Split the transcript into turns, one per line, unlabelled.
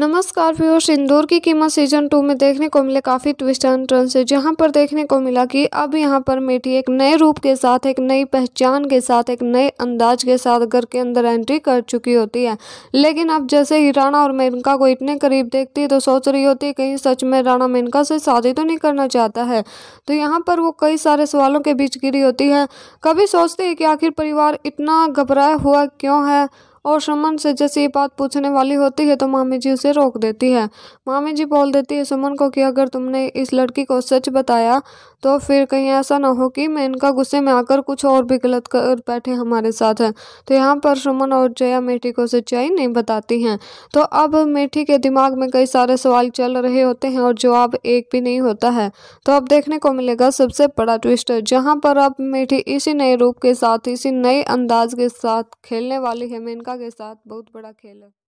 नमस्कार व्यूअर्स इंदौर की कीमत सीजन टू में देखने को मिले काफ़ी ट्विस्ट एंड टर्न्स से जहां पर देखने को मिला कि अब यहां पर मेटी एक नए रूप के साथ एक नई पहचान के साथ एक नए अंदाज के साथ घर के अंदर एंट्री कर चुकी होती है लेकिन अब जैसे ही राणा और मेनका को इतने करीब देखती है तो सोच रही होती है कहीं सच में राणा मेनका से शादी तो नहीं करना चाहता है तो यहाँ पर वो कई सारे सवालों के बीच गिरी होती है कभी सोचती है कि आखिर परिवार इतना घबराया हुआ क्यों है और सुमन से जैसे ये बात पूछने वाली होती है तो मामी जी उसे रोक देती है मामी जी बोल देती है सुमन को कि अगर तुमने इस लड़की को सच बताया तो फिर कहीं ऐसा ना हो कि मैं इनका गुस्से में आकर कुछ और भी गलत कर बैठे हमारे साथ है तो यहाँ पर सुमन और जया मेठी को सच्चाई नहीं बताती हैं तो अब मेठी के दिमाग में कई सारे सवाल चल रहे होते हैं और जवाब एक भी नहीं होता है तो अब देखने को मिलेगा सबसे बड़ा ट्विस्ट जहाँ पर अब मेठी इसी नए रूप के साथ इसी नए अंदाज के साथ खेलने वाली है मैं लड़का के साथ बहुत बड़ा खेल है